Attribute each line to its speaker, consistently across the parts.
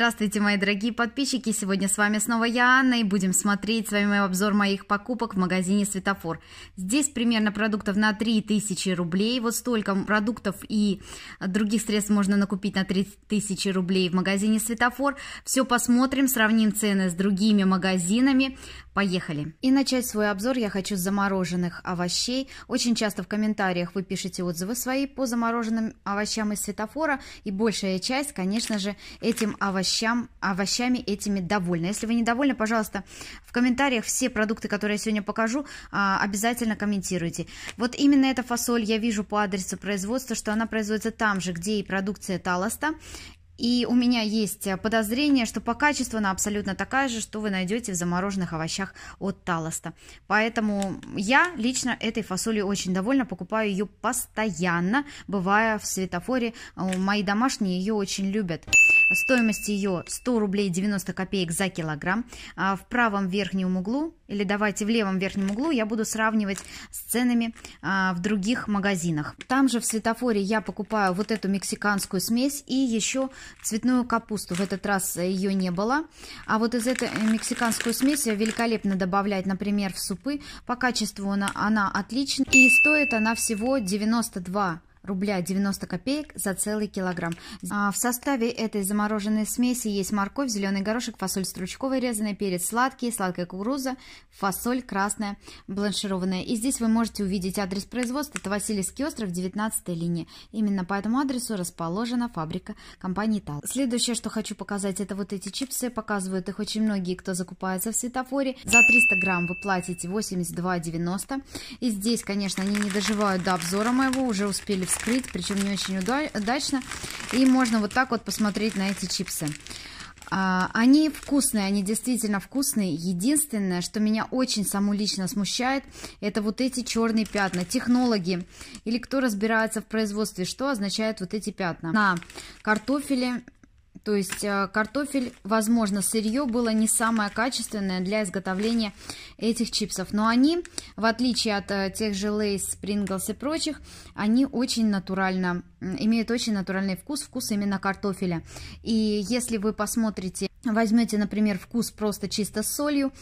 Speaker 1: Здравствуйте, мои дорогие подписчики! Сегодня с вами снова я, Анна, и будем смотреть с вами обзор моих покупок в магазине «Светофор». Здесь примерно продуктов на 3000 рублей. Вот столько продуктов и других средств можно накупить на 3000 рублей в магазине «Светофор». Все посмотрим, сравним цены с другими магазинами. Поехали! И начать свой обзор я хочу с замороженных овощей. Очень часто в комментариях вы пишете отзывы свои по замороженным овощам из «Светофора», и большая часть, конечно же, этим овощам овощам, овощами этими довольны. Если вы недовольны, пожалуйста, в комментариях все продукты, которые я сегодня покажу, а, обязательно комментируйте. Вот именно эта фасоль я вижу по адресу производства, что она производится там же, где и продукция Талоста. И у меня есть подозрение, что по качеству она абсолютно такая же, что вы найдете в замороженных овощах от Талоста. Поэтому я лично этой фасолью очень довольна, покупаю ее постоянно, бывая в светофоре. Мои домашние ее очень любят. Стоимость ее 100 рублей 90 копеек за килограмм. А в правом верхнем углу, или давайте в левом верхнем углу, я буду сравнивать с ценами а, в других магазинах. Там же в светофоре я покупаю вот эту мексиканскую смесь и еще цветную капусту. В этот раз ее не было. А вот из этой э, мексиканской смеси великолепно добавлять, например, в супы. По качеству она, она отлична. И стоит она всего 92 рубля 90 копеек за целый килограмм. А в составе этой замороженной смеси есть морковь, зеленый горошек, фасоль стручковая, резаный перец сладкий, сладкая кукуруза, фасоль красная, бланшированная. И здесь вы можете увидеть адрес производства. Это Васильевский остров, 19 линия. Именно по этому адресу расположена фабрика компании ТАЛ. Следующее, что хочу показать, это вот эти чипсы. Показывают их очень многие, кто закупается в светофоре. За 300 грамм вы платите 82,90. И здесь, конечно, они не доживают до обзора моего, уже успели вскрыть, причем не очень удачно. И можно вот так вот посмотреть на эти чипсы. А, они вкусные, они действительно вкусные. Единственное, что меня очень саму лично смущает, это вот эти черные пятна. Технологи или кто разбирается в производстве, что означают вот эти пятна. На картофеле то есть э, картофель, возможно, сырье было не самое качественное для изготовления этих чипсов. Но они, в отличие от э, тех же Лейс, Принглс и прочих, они очень натурально, имеют очень натуральный вкус, вкус именно картофеля. И если вы посмотрите возьмете, например, вкус просто чисто с солью,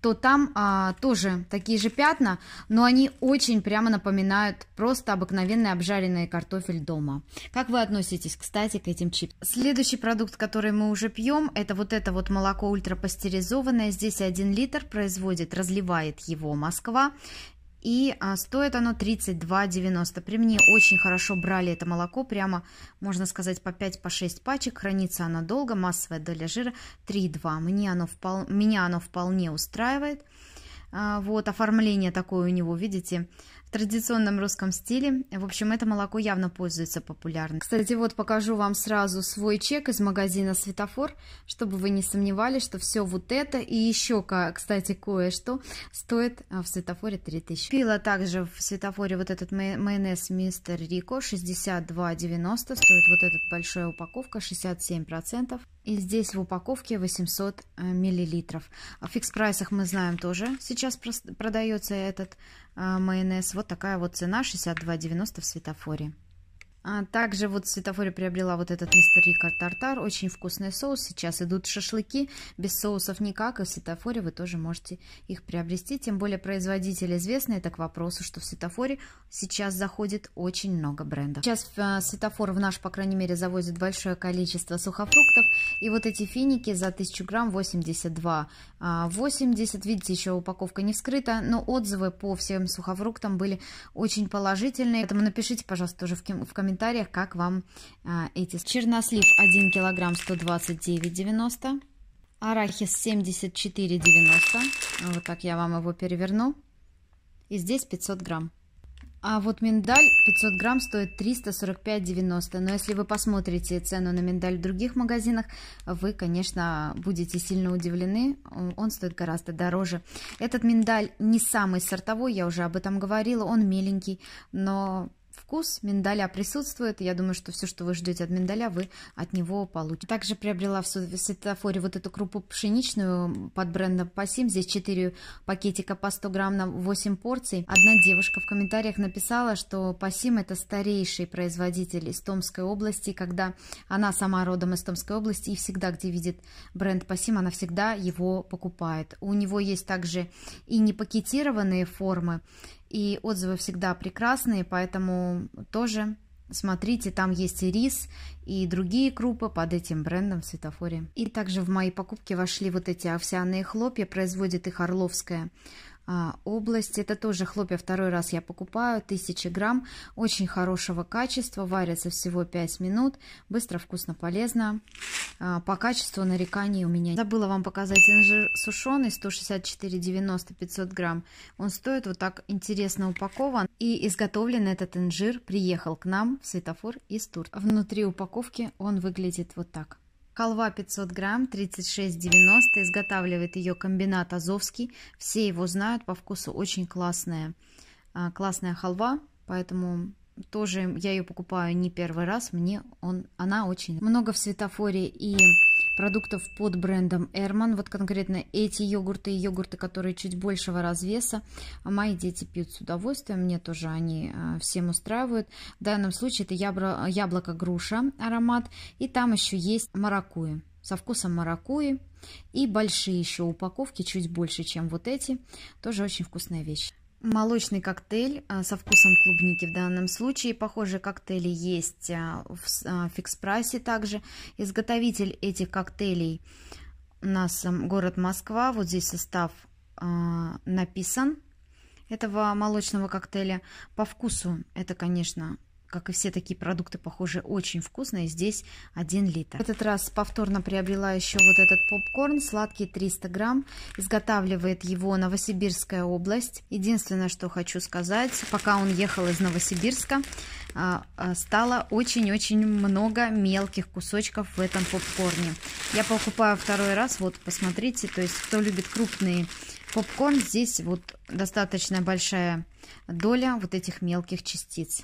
Speaker 1: то там а, тоже такие же пятна, но они очень прямо напоминают просто обыкновенный обжаренный картофель дома. Как вы относитесь, кстати, к этим чипсам? Следующий продукт, который мы уже пьем, это вот это вот молоко ультрапастеризованное. Здесь 1 литр производит, разливает его Москва. И а, стоит оно 32,90. При мне очень хорошо брали это молоко, прямо, можно сказать, по 5-6 по 6 пачек. Хранится оно долго, массовая доля жира 3,2. Мне оно впол... Меня оно вполне устраивает. А, вот, оформление такое у него, видите, в традиционном русском стиле. В общем, это молоко явно пользуется популярностью. Кстати, вот покажу вам сразу свой чек из магазина «Светофор», чтобы вы не сомневались, что все вот это и еще, кстати, кое-что стоит а, в «Светофоре» 3000. Пила также в «Светофоре» вот этот майонез «Мистер Рико» 62,90. Стоит вот этот большая упаковка 67%. И здесь в упаковке 800 э, миллилитров. А в фикс-прайсах мы знаем тоже сейчас продается этот а, майонез. Вот такая вот цена 62,90 в светофоре. А также вот в светофоре приобрела вот этот мистер Рикард Тартар. Очень вкусный соус. Сейчас идут шашлыки. Без соусов никак. И в светофоре вы тоже можете их приобрести. Тем более производитель известный, Это к вопросу, что в светофоре сейчас заходит очень много брендов. Сейчас в э, светофор в наш, по крайней мере, завозит большое количество сухофруктов. И вот эти финики за 1000 грамм 82. 80. А, видите, еще упаковка не вскрыта. Но отзывы по всем сухофруктам были очень положительные. Поэтому напишите, пожалуйста, тоже в комментариях комментариях, как вам а, эти. Чернослив 1 килограмм 129,90. Арахис 74,90. Вот так я вам его переверну. И здесь 500 грамм. А вот миндаль 500 грамм стоит 345,90. Но если вы посмотрите цену на миндаль в других магазинах, вы, конечно, будете сильно удивлены. Он стоит гораздо дороже. Этот миндаль не самый сортовой, я уже об этом говорила. Он меленький, но вкус миндаля присутствует. Я думаю, что все, что вы ждете от миндаля, вы от него получите. Также приобрела в светофоре вот эту крупу пшеничную под брендом Пасим. Здесь 4 пакетика по 100 грамм на 8 порций. Одна девушка в комментариях написала, что Пасим это старейший производитель из Томской области, когда она сама родом из Томской области и всегда, где видит бренд Пасим, она всегда его покупает. У него есть также и непакетированные формы, и отзывы всегда прекрасные, поэтому тоже Смотрите, там есть и рис, и другие крупы под этим брендом в светофоре. И также в мои покупки вошли вот эти овсяные хлопья, производит их Орловская а, область. Это тоже хлопья, второй раз я покупаю, 1000 грамм, очень хорошего качества, варятся всего 5 минут, быстро, вкусно, полезно. А, по качеству нареканий у меня. Забыла вам показать инжир сушеный, 164,90, 500 грамм. Он стоит вот так интересно упакован. И изготовлен этот инжир приехал к нам в светофор из Тур. Внутри упаковки он выглядит вот так. Халва 500 грамм, 36,90. Изготавливает ее комбинат Азовский. Все его знают, по вкусу очень классная, а, классная халва. Поэтому тоже я ее покупаю не первый раз, мне он, она очень много в светофоре и продуктов под брендом Эрман. Вот конкретно эти йогурты и йогурты, которые чуть большего развеса, а мои дети пьют с удовольствием, мне тоже они а, всем устраивают. В данном случае это яблоко, яблоко груша аромат, и там еще есть маракуйя со вкусом маракуйи и большие еще упаковки, чуть больше, чем вот эти, тоже очень вкусная вещь. Молочный коктейль а, со вкусом клубники в данном случае. Похожие коктейли есть а, в а, фикс-прайсе также. Изготовитель этих коктейлей у нас город Москва. Вот здесь состав написан этого молочного коктейля. По вкусу это, конечно, как и все такие продукты, похоже, очень вкусные. Здесь 1 литр. В этот раз повторно приобрела еще вот этот попкорн, сладкий 300 грамм. Изготавливает его Новосибирская область. Единственное, что хочу сказать, пока он ехал из Новосибирска, а, а, стало очень-очень много мелких кусочков в этом попкорне. Я покупаю второй раз, вот посмотрите, то есть кто любит крупные попкорн, здесь вот достаточно большая доля вот этих мелких частиц.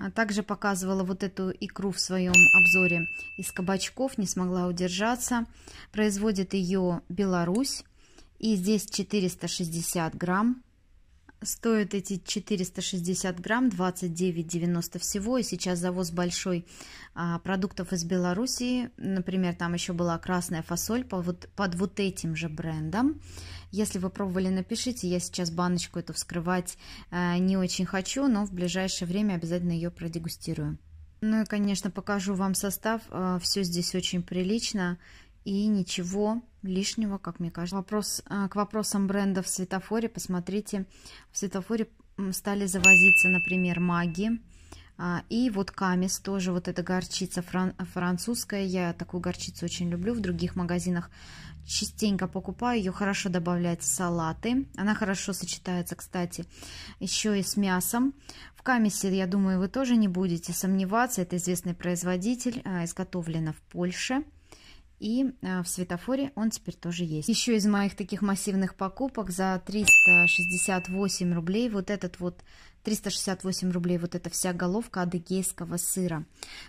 Speaker 1: А также показывала вот эту икру в своем обзоре из кабачков, не смогла удержаться. Производит ее Беларусь. И здесь 460 грамм. Стоят эти 460 грамм 29,90 всего. И сейчас завоз большой а, продуктов из Белоруссии. Например, там еще была красная фасоль по вот, под вот этим же брендом. Если вы пробовали, напишите. Я сейчас баночку эту вскрывать а, не очень хочу, но в ближайшее время обязательно ее продегустирую. Ну и, конечно, покажу вам состав. А, все здесь очень прилично и ничего лишнего, как мне кажется. Вопрос, э, к вопросам бренда в светофоре, посмотрите, в светофоре стали завозиться, например, маги, а, и вот камис тоже, вот эта горчица фран французская, я такую горчицу очень люблю, в других магазинах частенько покупаю, ее хорошо добавляют в салаты, она хорошо сочетается, кстати, еще и с мясом. В камисе, я думаю, вы тоже не будете сомневаться, это известный производитель, а, изготовлена в Польше. И а, в светофоре он теперь тоже есть. Еще из моих таких массивных покупок за 368 рублей вот этот вот 368 рублей вот эта вся головка адыгейского сыра.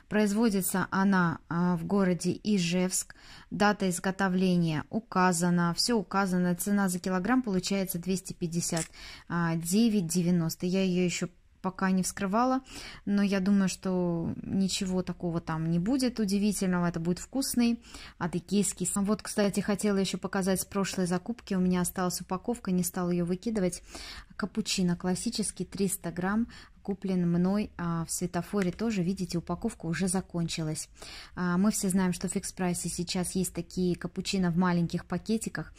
Speaker 1: Производится она а, в городе Ижевск. Дата изготовления указана, все указано. Цена за килограмм получается 259,90. А, Я ее еще пока не вскрывала, но я думаю, что ничего такого там не будет удивительного, это будет вкусный адыгейский. Вот, кстати, хотела еще показать с прошлой закупки, у меня осталась упаковка, не стала ее выкидывать. Капучино классический 300 грамм, куплен мной а, в светофоре тоже. Видите, упаковка уже закончилась. А, мы все знаем, что в фикс-прайсе сейчас есть такие капучино в маленьких пакетиках.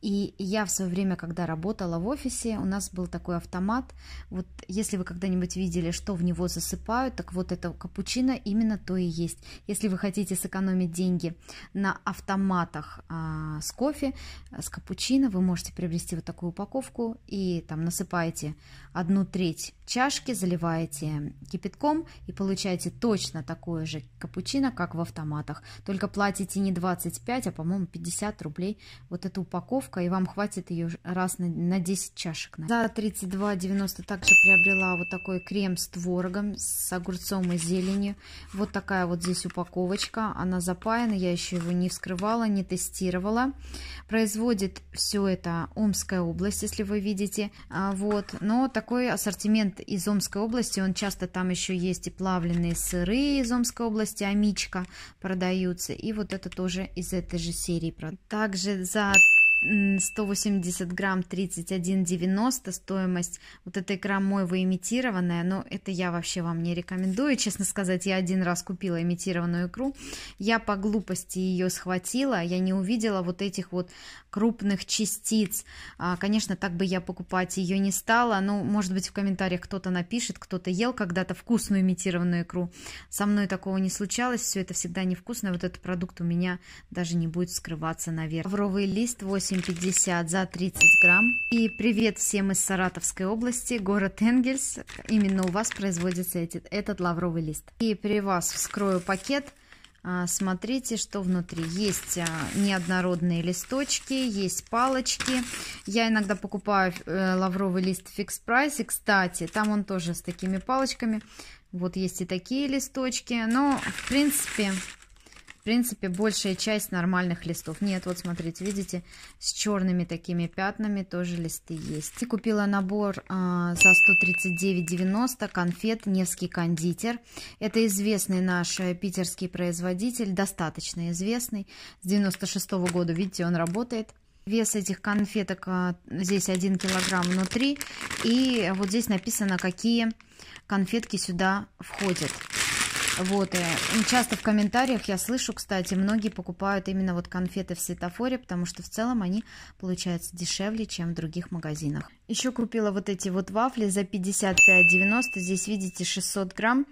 Speaker 1: И я в свое время, когда работала в офисе, у нас был такой автомат. Вот если вы когда-нибудь видели, что в него засыпают, так вот это капучино именно то и есть. Если вы хотите сэкономить деньги на автоматах а, с кофе, с капучино, вы можете приобрести вот такую упаковку и там на насыпайте одну треть чашки заливаете кипятком и получаете точно такое же капучино, как в автоматах. Только платите не 25, а, по-моему, 50 рублей вот эта упаковка, и вам хватит ее раз на, на 10 чашек. За 32,90 также приобрела вот такой крем с творогом, с огурцом и зеленью. Вот такая вот здесь упаковочка, она запаяна, я еще его не вскрывала, не тестировала. Производит все это Омская область, если вы видите. А, вот, но такой ассортимент из Омской области, он часто там еще есть и плавленые сыры из Омской области, амичка продаются, и вот это тоже из этой же серии. Также за 180 грамм 31,90 стоимость. Вот эта икра мойва имитированная, но это я вообще вам не рекомендую. Честно сказать, я один раз купила имитированную икру. Я по глупости ее схватила, я не увидела вот этих вот крупных частиц. А, конечно, так бы я покупать ее не стала. но может быть, в комментариях кто-то напишет, кто-то ел когда-то вкусную имитированную икру. Со мной такого не случалось, все это всегда невкусно. Вот этот продукт у меня даже не будет скрываться наверх. Лавровый лист 8 8,50 за 30 грамм. И привет всем из Саратовской области, город Энгельс. Именно у вас производится этот, этот лавровый лист. И при вас вскрою пакет. А, смотрите, что внутри. Есть а, неоднородные листочки, есть палочки. Я иногда покупаю э, лавровый лист в фикс прайсе. Кстати, там он тоже с такими палочками. Вот есть и такие листочки. Но, в принципе, принципе, большая часть нормальных листов. Нет, вот смотрите, видите, с черными такими пятнами тоже листы есть. И купила набор э, за 139,90 конфет «Невский кондитер». Это известный наш э, питерский производитель, достаточно известный. С 96 -го года, видите, он работает. Вес этих конфеток а, здесь 1 килограмм внутри. И вот здесь написано, какие конфетки сюда входят. Вот, и часто в комментариях я слышу, кстати, многие покупают именно вот конфеты в светофоре, потому что в целом они получаются дешевле, чем в других магазинах. Еще купила вот эти вот вафли за 55,90, здесь видите 600 грамм.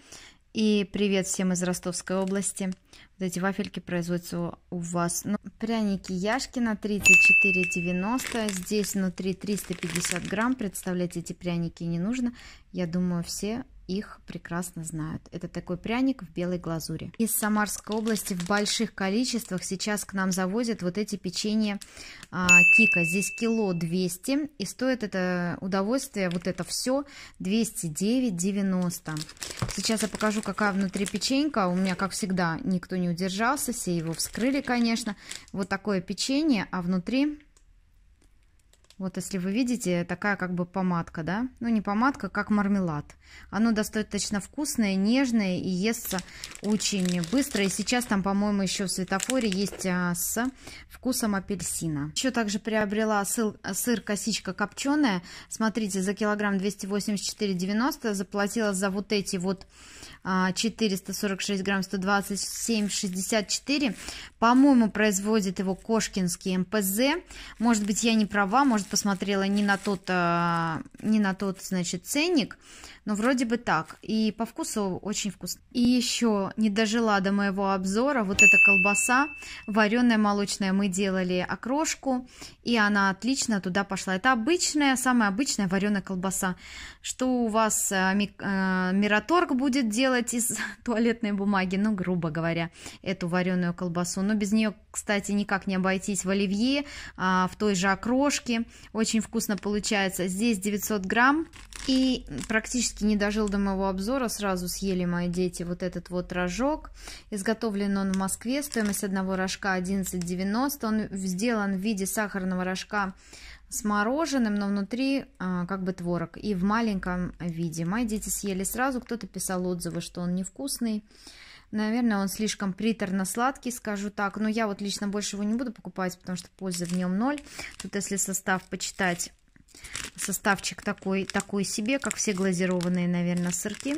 Speaker 1: И привет всем из Ростовской области. Вот эти вафельки производятся у вас. Ну, пряники Яшкина 34,90. Здесь внутри 350 грамм. Представлять эти пряники не нужно. Я думаю, все их прекрасно знают. Это такой пряник в белой глазури. Из Самарской области в больших количествах сейчас к нам завозят вот эти печенья а, Кика. Здесь кило 200 и стоит это удовольствие, вот это все 209,90. Сейчас я покажу, какая внутри печенька. У меня, как всегда, никто не удержался, все его вскрыли, конечно. Вот такое печенье, а внутри вот если вы видите, такая как бы помадка, да? Ну не помадка, как мармелад. Оно достаточно вкусное, нежное и естся очень быстро. И сейчас там, по-моему, еще в светофоре есть а, с вкусом апельсина. Еще также приобрела сыр, сыр косичка копченая. Смотрите, за килограмм 284,90 заплатила за вот эти вот 446 а, грамм 127,64. По-моему, производит его Кошкинский МПЗ. Может быть, я не права, может может, посмотрела не на тот, а, не на тот, значит, ценник, но вроде бы так. И по вкусу очень вкусно. И еще не дожила до моего обзора вот эта колбаса, вареная молочная. Мы делали окрошку, и она отлично туда пошла. Это обычная, самая обычная вареная колбаса. Что у вас а, а, Мираторг будет делать из туалетной бумаги, ну, грубо говоря, эту вареную колбасу. Но без нее, кстати, никак не обойтись в оливье, в той же окрошке. Очень вкусно получается. Здесь 900 грамм. И практически не дожил до моего обзора. Сразу съели мои дети вот этот вот рожок. Изготовлен он в Москве. Стоимость одного рожка 11,90. Он сделан в виде сахарного рожка с мороженым, но внутри а, как бы творог. И в маленьком виде. Мои дети съели сразу. Кто-то писал отзывы, что он невкусный. Наверное, он слишком приторно-сладкий, скажу так. Но я вот лично больше его не буду покупать, потому что пользы в нем ноль. Тут, если состав почитать, составчик такой, такой себе, как все глазированные, наверное, сырки.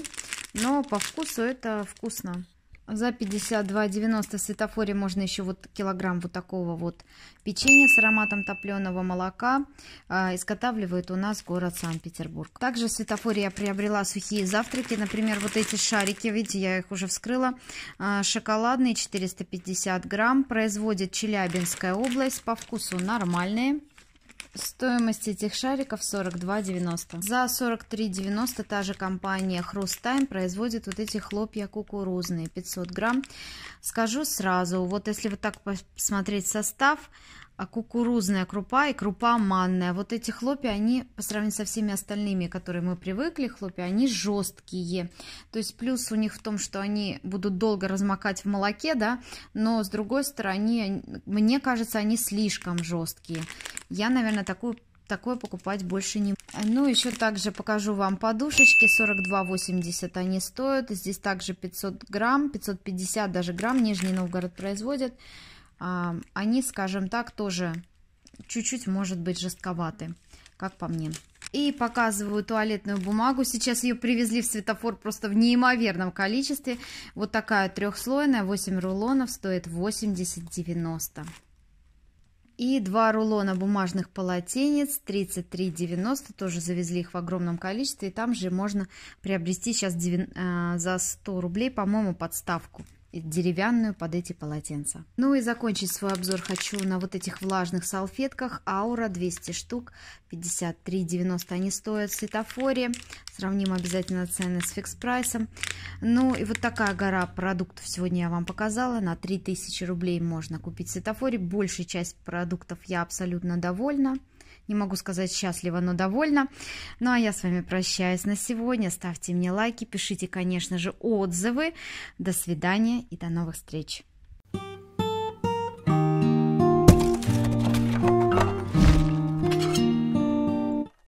Speaker 1: Но по вкусу это вкусно. За 52,90 в светофоре можно еще вот килограмм вот такого вот печенья с ароматом топленого молока. А, изготавливает у нас город Санкт-Петербург. Также в светофоре я приобрела сухие завтраки. Например, вот эти шарики, видите, я их уже вскрыла. А, шоколадные 450 грамм. Производит Челябинская область. По вкусу нормальные. Стоимость этих шариков 42,90. За 43,90 та же компания Хрустайм производит вот эти хлопья кукурузные 500 грамм. Скажу сразу, вот если вот так посмотреть состав, а, кукурузная крупа и крупа манная. Вот эти хлопья, они по сравнению со всеми остальными, которые мы привыкли, хлопья, они жесткие. То есть плюс у них в том, что они будут долго размокать в молоке, да, но с другой стороны, мне кажется, они слишком жесткие. Я, наверное, такую такое покупать больше не ну еще также покажу вам подушечки 42,80 они стоят здесь также 500 грамм 550 даже грамм Нижний Новгород производит. А, они скажем так тоже чуть-чуть может быть жестковаты как по мне и показываю туалетную бумагу. Сейчас ее привезли в светофор просто в неимоверном количестве. Вот такая трехслойная, 8 рулонов, стоит 80-90. И два рулона бумажных полотенец 33,90. Тоже завезли их в огромном количестве. И там же можно приобрести сейчас э, за 100 рублей, по-моему, подставку деревянную под эти полотенца. Ну и закончить свой обзор хочу на вот этих влажных салфетках. Аура 200 штук, 53,90 они стоят в светофоре. Сравним обязательно цены с фикс прайсом. Ну и вот такая гора продуктов сегодня я вам показала. На 3000 рублей можно купить в светофоре. Большая часть продуктов я абсолютно довольна. Не могу сказать счастливо, но довольна. Ну а я с вами прощаюсь на сегодня. Ставьте мне лайки, пишите, конечно же, отзывы. До свидания и до новых встреч.